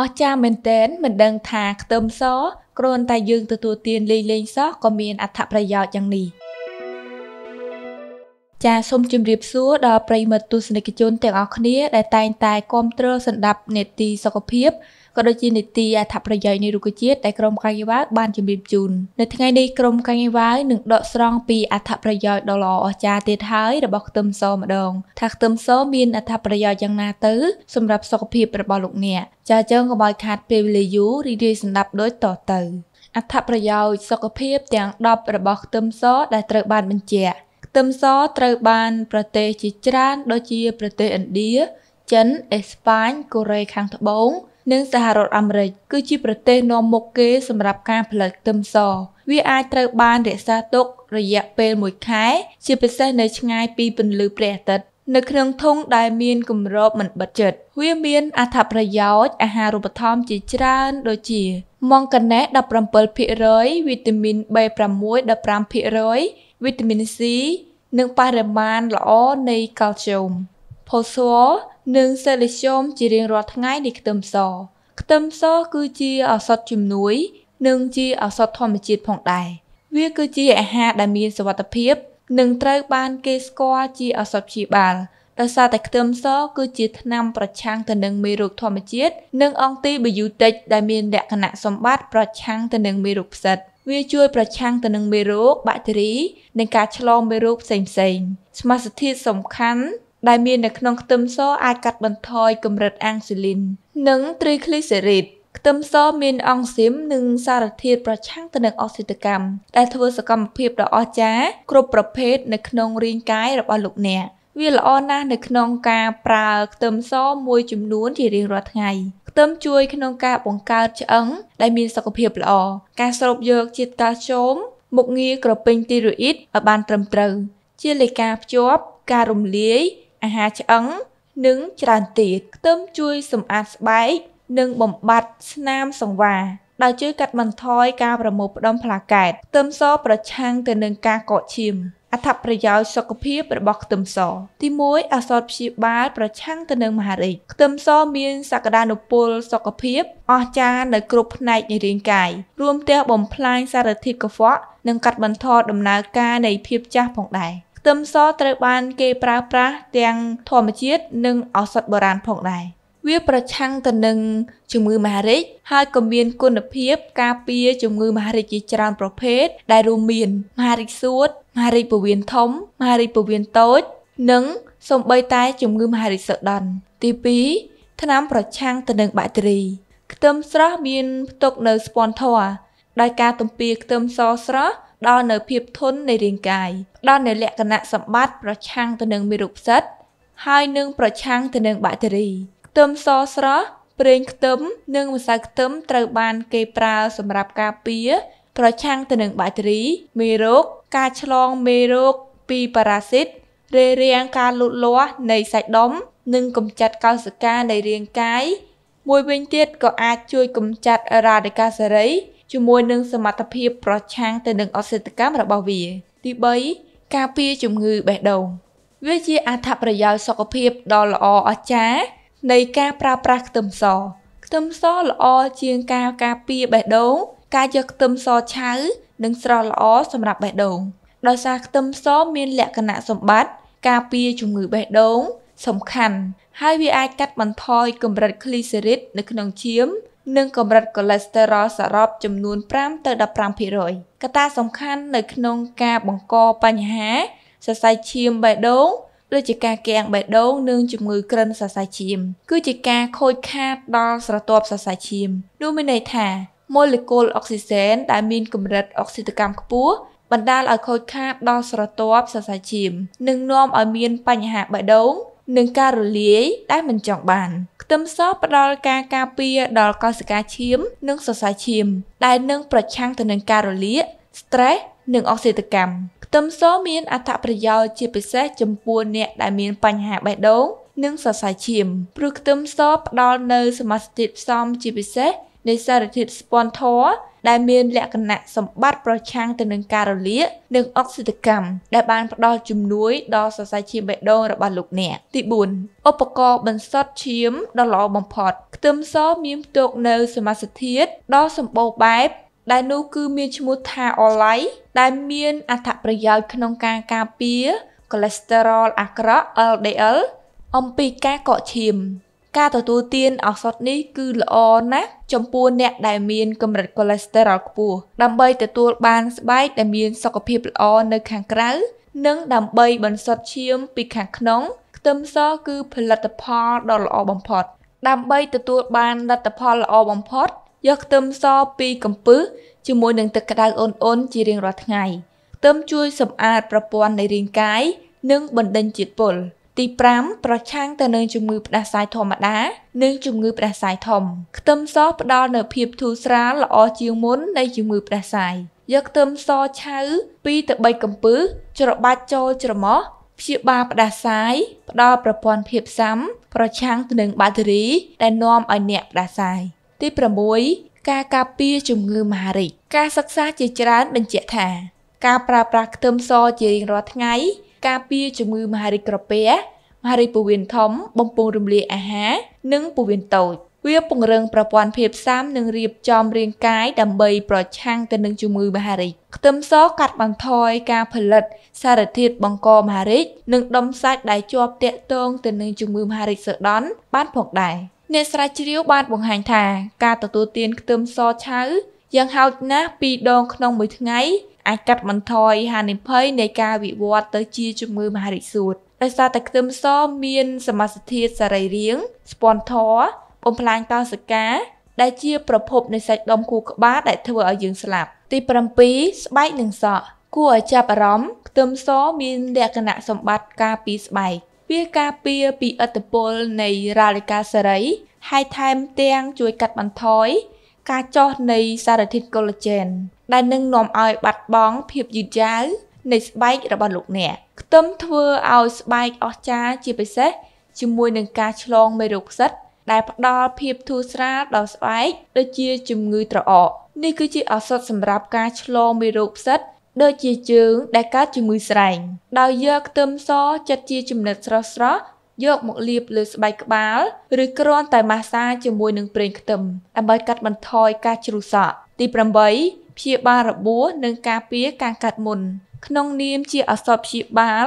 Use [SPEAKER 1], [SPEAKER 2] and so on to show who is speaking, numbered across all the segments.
[SPEAKER 1] អស្ចារ្យមែនទែនមិនដឹង ថាខ្ទឹមសគ្រាន់តែយើងទទួលទានលេងលេងសោះក៏មានអត្ថប្រយោជន៍យ៉ាងនេះចាសូមជម្រាបសួរដល់ប្រិយមិត្តទស្សនិកជន ទាំងអស់គ្នាដែលតែងតែគាំទ្រសម្ដាប់នេតិសុខភាពក៏ដូចជានីតិអត្ថប្រយោជន៍នៃរុក្ខជាតិដែលក្រមការងារវ៉ាវបានជម្រាបជូននៅថ្ងៃនេះក្រមការងារវ៉ាវនឹងដកស្រង់ពីអត្ថប្រយោជន៍ដ៏ល្អអស្ចារ្យទៀតហើយរបស់ខ្ទឹមសម្ដងថាខ្ទឹមសមានអត្ថប្រយោជន៍យ៉ាងណាទៅសម្រាប់សុខភាពរបស់លោកអ្នកចាចឹងកុំឲ្យខាតពេលវេលាយូររីរាយសម្ដាប់ដូចតទៅអត្ថប្រយោជន៍សុខភាព ទាំង10របស់ខ្ទឹមសដែលត្រូវ បានបញ្ជាក់ខ្ទឹមសត្រូវបាន ប្រទេសជាច្រើនដូចជាប្រទេសឥណ្ឌាចិនអេស្ប៉ាញកូរ៉េខាងត្បូងនិងសហរដ្ឋអាមេរិកគឺជាប្រទេសនាំមុខគេសម្រាប់ការផលិតខ្ទឹមសវាអាចត្រូវបានរក្សាទុក រយៈពេល1ខែ ជាពិសេសនៅឆ្ងាយពីពន្លឺព្រះអាទិត្យនៅក្នុងធុងដែលមានគម្របមិនបិទជិតវាមានអត្ថប្រយោជន៍អាហារូបត្ថម្ភជាច្រើន ដូចជាម៉ង់កាណែត17%វីតាមីន B6 15%វីតាមីន C និងបរិមាណល្អនៃកាល់ស្យូមផូស្វ័រនិងសេលីស្យូមជារៀងរាល់ថ្ងៃនៃខ្ទឹមសខ្ទឹមសគឺជាឱសថជំនួយ និងជាឱសថធម្មជាតិផងដែរវាគឺជាអាហារដែលមានសុវត្ថិភាព និងត្រូវ បាន គេស្គាល់ជាឱសថព្យាបាលដោយសារតែខ្ទឹមសគឺជាថ្នាំប្រឆាំងទៅនឹងមេរោគធម្មជាតិនិងអង់ទីប៊ីយូទិកដែលមានលក្ខណៈសម្បត្តិប្រឆាំងទៅនឹងមេរោគផ្សិត វាជួយប្រឆាំងទៅនឹងមេរោគបាក់តេរីនិងការឆ្លងមេរោគផ្សេងៗសមាសធាតុសំខាន់ដែលមាននៅក្នុងខ្ទឹមសអាចកាត់បន្ថយកម្រិតអាំងស៊ីលីននិងទ្រីគ្លីសេរីតខ្ទឹមសមានអង់ស៊ីមនិងសារធាតុប្រឆាំងទៅនឹងអុកស៊ីតកម្មដែលធ្វើសកម្មភាពដ៏អស្ចារ្យគ្រប់ប្រភេទនៅក្នុងរាងកាយរបស់លោកអ្នកវាល្អណាស់នៅក្នុងការប្រើខ្ទឹមសមួយ ចំនួនជារៀងរាល់ថ្ងៃខ្ទឹមជួយក្នុងការបង្កើតឆ្អឹងដែលមានសុខភាពល្អការស្រូបយកជាតិកាល់ស្យូមមុខងារក្រពេញទីរ៉ូអ៊ីតឲ្យបានត្រឹមត្រូវជាលេខការភ្ជាប់ការរំលាយអាហារឆ្អឹងនិងច្រើនទៀតខ្ទឹមជួយសម្អាតស្បែកនិងបំបត្តិស្នាមសង្វារដែលជួយកាត់បន្ថយការប្រមូលផ្ដុំប្លាកែតខ្ទឹមសប្រឆាំងទៅនឹងការកកឈាមអត្ថប្រយោជន៍សុខភាព របស់ខ្ទឹមសទី1អសតព្យាបាលប្រឆាំងទៅនឹងមហារីកខ្ទឹមសមានសក្តានុពលសុខភាពអស្ចារ្យនៅគ្រប់ផ្នែកនៃរាងកាយរួមទាំងបំផ្លាញសារធាតុកខ្វក់និងកាត់បន្ថយដំណើរការនៃភាពចាស់ផងដែរខ្ទឹមសត្រូវបានគេប្រើប្រាស់ទាំងធម្មជាតិនិងឱសថបុរាណផងដែរវាប្រឆាំងទៅនឹងជំងឺមហារីកហើយក៏មានគុណភាពការពារជំងឺមហារីកជាច្រើនប្រភេទដែលរួមមានមហារីកសួតមហារីកពោះវៀនធំមហារីកពោះវៀនតូច និងសូម្បីតែជំងឺមហារីកសើដន់ទី2ថ្នាំប្រឆាំងទៅនឹងបាក់តេរីខ្ទឹមស្រស់មានផ្ទុកនៅស្ពាន់ធរដោយការទំពារខ្ទឹមសស្រស់ផ្ដល់នៅភាពធន់នៃរាងកាយផ្ដល់នៅលក្ខណៈសម្បត្តិប្រឆាំងទៅនឹងមេរោគផ្សិតហើយនឹងប្រឆាំងទៅនឹងបាក់តេរីខ្ទឹមសស្រស់ប្រេងខ្ទឹមនិងម្សៅខ្ទឹមត្រូវបានគេប្រើសម្រាប់ការពារប្រឆាំងទៅនឹងបាក់តេរីមេរោគការឆ្លងមេរោគពីប៉ារ៉ាស៊ីតរារាំងការលូតលាស់នៃសាច់ដុំនិងកម្ចាត់កោសិកានៃរាងកាយមួយវិញទៀតក៏អាចជួយកម្ចាត់រ៉ាឌីកាល់សេរីជាមួយនឹងសមត្ថភាពប្រឆាំងទៅនឹងអសិទ្ធកម្មរបស់វា ទី3ការពារជំងឺបេះដូង វាជាអត្ថប្រយោជន៍សុខភាពដ៏ល្អអស្ចារ្យនៃការប្រើប្រាស់ខ្ទឹមសខ្ទឹមសល្អជាងការការពារបេះដូង ការយកខ្ទឹមសឆៅនិងស្រស់ល្អសម្រាប់បេះដូងដោយសារខ្ទឹមសមានលក្ខណៈសម្បត្តិការពារជំងឺបេះដូងសំខាន់ហើយវាអាចកាត់បន្ថយកម្រិតគ្លីសេរីតនៅក្នុងឈាមនិងកម្រិតកូលេស្តេរ៉ុលសរុបចំនួន5ទៅ15%កត្តាសំខាន់ នៅក្នុងការបង្កបញ្ហាសរសៃឈាមបេះដូងដូចជាការគាំងបេះដូងនិងជំងឺក្រិនសរសៃឈាម គឺជាការខូចខាតដល់ស្រទាប់សរសៃឈាមនោះមានន័យថាម៉ូលេគុលអុកស៊ីសែនដែលមានកម្រិតអុកស៊ីតកម្មខ្ពស់បណ្ដាលឲ្យខូចខាតដល់ស្រទាប់សរសៃឈាមនិងនាំឲ្យមានបញ្ហាបេះដូងនិងការរលាយដែលមិនចង់បានខ្ទឹមសផ្ដល់ការការពារដល់កោសិកាឈាមនិងសរសៃឈាមដែលនឹងប្រឆាំងទៅនឹងការរលាក stress និងអុកស៊ីតកម្មខ្ទឹមសមានអត្ថប្រយោជន៍ជាពិសេសចំពោះអ្នកដែលមានបញ្ហាបេះដូងនិងសរសៃឈាមព្រោះខ្ទឹមសផ្ដល់នូវសមាសធាតុផ្សំជាពិសេសនៃសារធាតុស្ពាន់ធរដែលមានលក្ខណៈសម្បត្តិប្រឆាំងទៅនឹងការរលាកនិងអុកស៊ីតកម្មដែលបានផ្ដល់ជំនួយដល់សរសៃឈាមបេះដូងរបស់លោកអ្នកទី4ឧបករណ៍បន្សុទ្ធឈាមដ៏ល្អបំផុតខ្ទឹមសមានផ្ទុកនៅសមាសធាតុដ៏សម្បូរបែប ដែលនោះគឺមានឈ្មោះថាអូឡៃដែលមានអត្ថប្រយោជន៍ក្នុងការការពារ cholesterol អាក្រក់ LDL អំពីការកកឈាមការទទួលទានឱសថនេះគឺល្អណាស់ចំពោះអ្នកដែលមានកម្រិត cholesterol ខ្ពស់ដើម្បីទទួលបានស្បែកដែលមានសុខភាពល្អនៅខាងក្រៅនិងដើម្បីបន្សុទ្ធឈាមពីខាងក្នុងខ្ទឹមសគឺផលិតផលដ៏ល្អបំផុតដើម្បីទទួលបានលទ្ធផលល្អបំផុតយកខ្ទឹមសពីកំពឹសជាមួយនឹងទឹកក្តៅអ៊ុនៗជារៀងរាល់ថ្ងៃខ្ទឹមជួយសម្អាតប្រព័ន្ធនៃរាងកាយ និងបណ្ដេញជាតិពុល។ទី5ប្រឆាំងទៅនឹងជំងឺផ្ដាសាយធម្មតានិងជំងឺផ្ដាសាយធំខ្ទឹមសផ្ដល់នូវភាពធូរស្រាលល្អជាងមុននៃជំងឺផ្ដាសាយយកខ្ទឹមសឆៅ2ទៅ3កំពឹសច្របាច់ចូលច្រមុះព្យាបាលផ្ដាសាយផ្ដល់ប្រព័ន្ធភាពស៊ាំប្រឆាំងទៅនឹងបាក់តេរី ដែលនាំឲ្យអ្នកផ្ដាសាយ ទី6ការការពារជំងឺមហារីកការសិក្សាជាច្រើនបញ្ជាក់ថា ការប្រើប្រាស់ខ្ទឹមសជារៀងរាល់ថ្ងៃការពារជំងឺមហារីកក្រពះមហារីកពោះវៀនធំ បំពង់រំលាយអាហារនិងពោះវៀនតូចវាពង្រឹងប្រព័ន្ធភាពស៊ាំនិងរៀបចំរាងកាយដើម្បីប្រឆាំងទៅនឹងជំងឺមហារីកខ្ទឹមសកាត់បន្ថយការផលិតសារធាតុបង្កមហារីកនិងដុំសាច់ដែលជាប់ទាក់ទងទៅនឹងជំងឺមហារីកសើដន់បានផងដែរអ្នកស្រាវជ្រាវបានបង្ហាញថា ការទទួលទានខ្ទឹមសឆៅយ៉ាងហោចណាស់2ដងក្នុងមួយថ្ងៃអាចកាត់បន្ថយហានិភ័យនៃការវិវត្តទៅជាជំងឺមហារីកសួតដោយសារតែខ្ទឹមសមានសមាសធាតុសរីរាង្គស្ពាន់ធរបំផ្លាញកោសិកាដែលជាប្រភពនៃសាច់ដុំខួរក្បាលដែលធ្វើឲ្យយើងស្លាប់ ទី7ស្បែកនិងសក់គួរឲ្យចាប់អារម្មណ៍ខ្ទឹមសមានលក្ខណៈសម្បត្តិការពារស្បែកវាការពារពីឥទ្ធិពលនៃរ៉ាលីកាសេរីហើយថែមទាំងជួយកាត់បន្ថយការចុះនៃសារធាតុកូឡាជែនដែលនឹងនាំឲ្យបាត់បង់ភាពយឺតយ៉ាវនៃស្បែករបស់លោកអ្នកខ្ទឹមធ្វើឲ្យស្បែកអស្ចារ្យជាពិសេសជាមួយនឹងការឆ្លងមេរោគផ្សិតដែលផ្ដល់ភាពធូរស្រាលដល់ស្បែកដូចជាជំងឺត្រអកនេះគឺជាឱសថសម្រាប់ការឆ្លងមេរោគផ្សិតដូចជាជើងដែលកើតជំងឺស្រែងដោយយកខ្ទឹមសចាត់ជាចំណិតស្រស់ស្រស់យកមកលាបលើស្បែកក្បាលឬគ្រាន់តែម៉ាស្សាជាមួយនឹងប្រេងខ្ទឹមដើម្បីកាត់បន្ថយការជ្រុះសក់ទី8ព្យាបាលរបួសនិងការពារការកាត់មុន ក្នុងនាមជាអសតព្យាបាល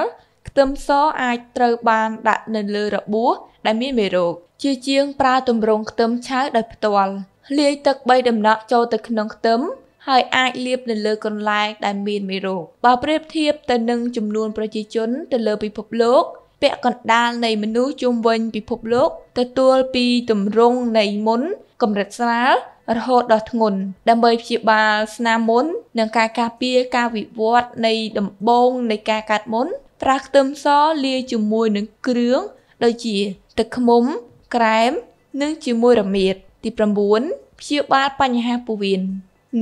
[SPEAKER 1] ខ្ទឹមសអាចត្រូវបានដាក់នៅលើរបួសដែលមានមេរោគជាជាងប្រើទម្រង់ខ្ទឹមឆៅដោយផ្ទាល់ លាយទឹក3ដំណក់ចូលទៅក្នុងខ្ទឹមហើយអាចលាបនៅលើកន្លែងដែលមានមេរោគបើប្រៀបធៀបទៅនឹងចំនួនប្រជាជនទៅលើពិភពលោកពាក់កណ្ដាលនៃមនុស្សជុំវិញពិភពលោកទទួលពីទម្រង់នៃមុនកម្រិតស្រាលរហូតដល់ធ្ងន់ដើម្បីព្យាបាលស្នាមមុននិងការការពារការវិវត្ត នៃដំបូងនៃការកាត់មុន ប្រើខ្ទឹមសលាយជាមួយនឹងគ្រឿងដូចជាទឹកឃ្មុំក្រែមនិងជាមួយរមៀតទី9ព្យាបាលបញ្ហាពោះវៀន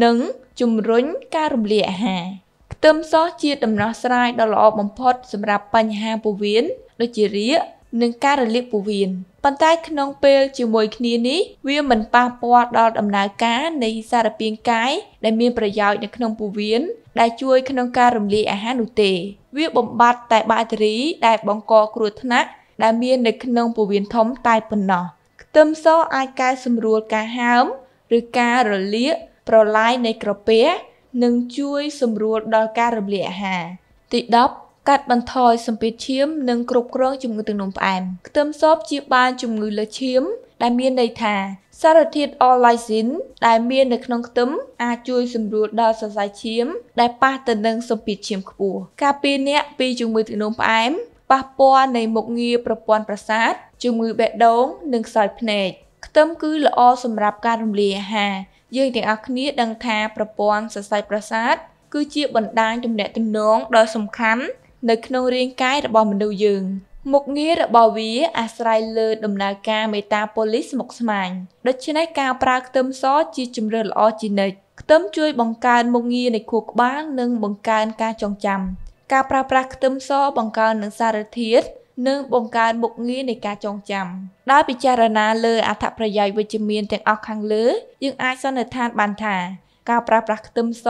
[SPEAKER 1] និងជំរុញការរំលាយអាហារខ្ទឹមសជាដំណោះស្រាយដ៏ល្អបំផុតសម្រាប់បញ្ហាពោះវៀនដូចជារាគនិងការរលាកពោះវៀនប៉ុន្តែក្នុងពេល ជាមួយគ្នានេះវាមិនប៉ះពាល់ដល់ដំណើរការនៃសារពាង្គកាយដែលមានប្រយោជន៍នៅក្នុងពោះវៀនដែលជួយក្នុងការរំលាយអាហារនោះទេ វាបំបត្តិតែបាក់តេរីដែលបង្កគ្រោះថ្នាក់ដែលមាននៅក្នុងពោះវៀនធំតែប៉ុណ្ណោះខ្ទឹមសអាចកែសម្រួលការហើម ឬការរលាក ប្រឡាយនៃក្រពះនិងជួយសម្រួលដល់ការរំលាយអាហារទី10កាត់បន្ថយសម្ពាធឈាមនិងគ្រប់គ្រងជំងឺទឹកនោមផ្អែមខ្ទឹមសព្វជាបាលជំងឺលើឈាម ដែលមានន័យថាសារធាតុ allicin ដែលមាននៅក្នុងខ្ទឹមអាចជួយសម្រួលដល់សរសៃឈាម ដែលប៉ះទៅនឹងសម្ពាធឈាមខ្ពស់ការពារអ្នកពីជំងឺទឹកនោមផ្អែមប៉ះពាល់នៃមុខងារប្រព័ន្ធប្រសាទជំងឺបេះដូងនិងខ្សោយភ្នែកខ្ទឹមគឺល្អសម្រាប់ការរំលាយអាហារយើងទាំងអស់គ្នាដឹងថាប្រព័ន្ធសរសៃប្រសាទគឺជាបណ្ដាញទំនាក់ទំនងដ៏សំខាន់នៅក្នុងរាងកាយរបស់មនុស្សយើងមុខងាររបស់វាអាស្រ័យលើដំណើរការមេតាប៉ូលីសស្មុគស្មាញដូច្នេះការប្រើខ្ទឹមសជាជម្រើសល្អជានិច្ចខ្ទឹមជួយបង្កើនមុខងារនៃខួរក្បាលនិងបង្កើនការចងចាំការប្រើប្រាស់ខ្ទឹមសបង្កើននឹងសារធាតុនិងបង្កើនមុខងារនៃការចងចាំដោយពិចារណាលើអត្ថប្រយោជន៍វិជ្ជមានទាំងអស់ខាងលើយើងអាចសន្និដ្ឋានបានថាការប្រើប្រាស់ខ្ទឹមស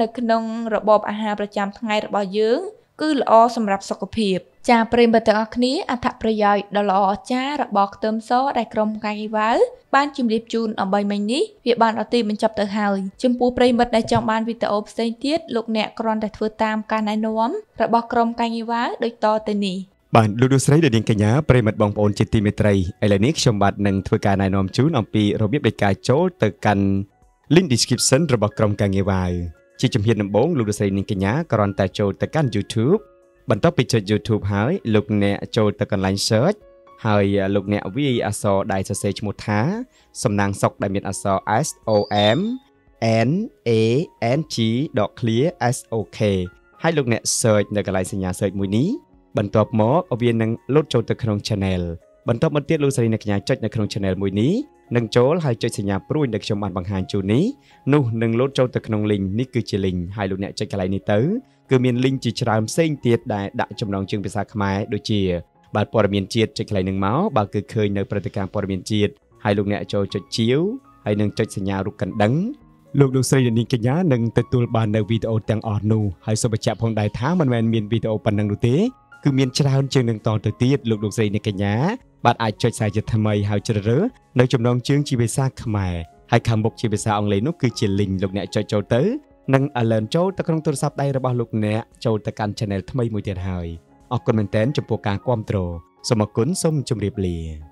[SPEAKER 1] នៅក្នុងរបបអាហារប្រចាំថ្ងៃរបស់យើងគឺល្អសម្រាប់សុខភាពចាប្រិមត្តទាំងអស់គ្នាអត្ថប្រយោជន៍ដ៏ល្អអស្ចារ្យរបស់ខ្ទឹមសដែលក្រុមកៃវ៉ៅបានជម្រាបជូនអំបីមិញនេះវាបានដល់ទីបញ្ចប់ទៅហើយចំពោះប្រិមត្តដែលចង់បានវីដេអូផ្សេងទៀតលោកអ្នកគ្រាន់តែធ្វើតាមការណែនាំរបស់ក្រុមកៃវ៉ៅដូចតទៅនេះ
[SPEAKER 2] បាទលោកលោកស្រីដែលនាងកញ្ញាប្រិមិត្តបងប្អូនជាទីមេត្រីឥឡូវនេះខ្ញុំបាទនឹងធ្វើការណែនាំជូនអំពីរបៀបនៃការចូលទៅកាន់ link description របស់ក្រុមការងារវាយជាជំហានដំបូងលោកលោកស្រីនិងកញ្ញាគ្រាន់តែចូលទៅកាន់ YouTube បន្ទាប់ពីចុច YouTube ហើយ លោកអ្នកចូលទៅកន្លែង search ហើយលោកអ្នកវាយអក្សរដែលសរសេរឈ្មោះថាសំណាងសុកដែលមានអក្សរ S O M N A N G .clear S O K ហើយលោកអ្នក search នៅកន្លែងសញ្ញា search មួយនេះបន្ទាប់មកវានឹងលោតចូលទៅក្នុង channel បន្ទាប់មកទៀតលោកស្រីអ្នកកញ្ញាចុចនៅក្នុង channel មួយនេះនឹងចូលហើយចុចសញ្ញាព្រួយដែលខ្ញុំបានបង្ហាញជូននេះនោះនឹងលោតចូលទៅក្នុង link នេះគឺជា link ហើយលោកអ្នកចុចកន្លែងនេះទៅគឺមាន link ជាច្រើនផ្សេងទៀតដែលដាក់ចំណងជើងភាសាខ្មែរដូចជាបាទព័ត៌មានជាតិចុចកន្លែងនឹងមកបាទគឺឃើញនៅព្រឹត្តិការណ៍ព័ត៌មានជាតិហើយលោកអ្នកចូលចុចជាវហើយនឹងចុចសញ្ញារូបកណ្ដឹងលោកលោកស្រីនាងកញ្ញានឹងទទួលបាននៅវីដេអូទាំងអស់នោះហើយសូមបញ្ជាក់ផងដែរថាមិនមែនមានវីដេអូប៉ុណ្ណឹងនោះទេគឺមានច្រើនជាងនឹងតទៅទៀតលោកលោកស្រីនាងកញ្ញាបាទអាចចុចខ្សែជាថ្មីហើយជ្រើសរើសនៅចំណងជើងជាភាសា ខ្មែរហើយខាងមុខជាភាសាអង់គ្លេសនោះគឺជា link លោកអ្នកចុចចូលទៅនិង alert ចូលទៅក្នុងទូរស័ព្ទដៃរបស់លោកអ្នកចូលទៅកាន់ channel ថ្មីមួយទៀតហើយអរគុណមែនទែនចំពោះការគ្រប់គ្រងសូមអរគុណសូមជម្រាបលា